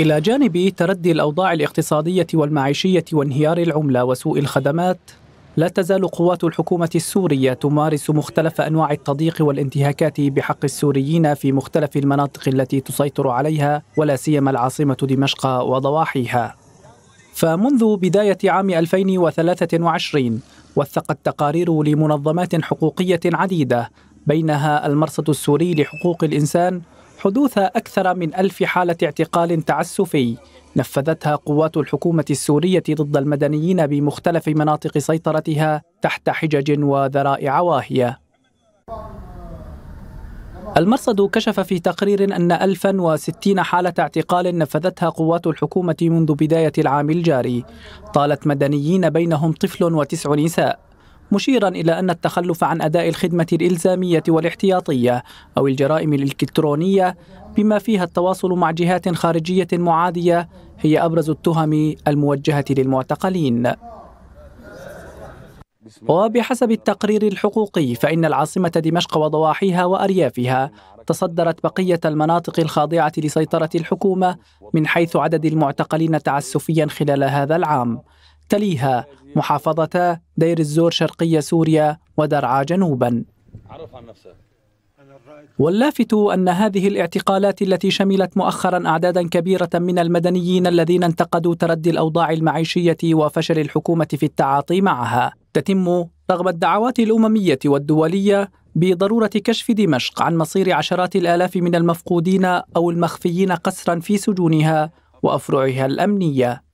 إلى جانب تردي الأوضاع الاقتصادية والمعيشية وانهيار العملة وسوء الخدمات لا تزال قوات الحكومة السورية تمارس مختلف أنواع التضييق والانتهاكات بحق السوريين في مختلف المناطق التي تسيطر عليها ولا سيما العاصمة دمشق وضواحيها فمنذ بداية عام 2023 وثقت تقارير لمنظمات حقوقية عديدة بينها المرصد السوري لحقوق الإنسان حدوث أكثر من ألف حالة اعتقال تعسفي نفذتها قوات الحكومة السورية ضد المدنيين بمختلف مناطق سيطرتها تحت حجج وذرائع واهية المرصد كشف في تقرير أن 1060 حالة اعتقال نفذتها قوات الحكومة منذ بداية العام الجاري طالت مدنيين بينهم طفل وتسع نساء مشيرا إلى أن التخلف عن أداء الخدمة الإلزامية والاحتياطية أو الجرائم الإلكترونية بما فيها التواصل مع جهات خارجية معادية هي أبرز التهم الموجهة للمعتقلين وبحسب التقرير الحقوقي فإن العاصمة دمشق وضواحيها وأريافها تصدرت بقية المناطق الخاضعة لسيطرة الحكومة من حيث عدد المعتقلين تعسفيا خلال هذا العام تليها محافظتا دير الزور شرقي سوريا ودرعا جنوبا واللافت أن هذه الاعتقالات التي شملت مؤخرا أعدادا كبيرة من المدنيين الذين انتقدوا تردي الأوضاع المعيشية وفشل الحكومة في التعاطي معها تتم رغم الدعوات الأممية والدولية بضرورة كشف دمشق عن مصير عشرات الآلاف من المفقودين أو المخفيين قسرا في سجونها وأفرعها الأمنية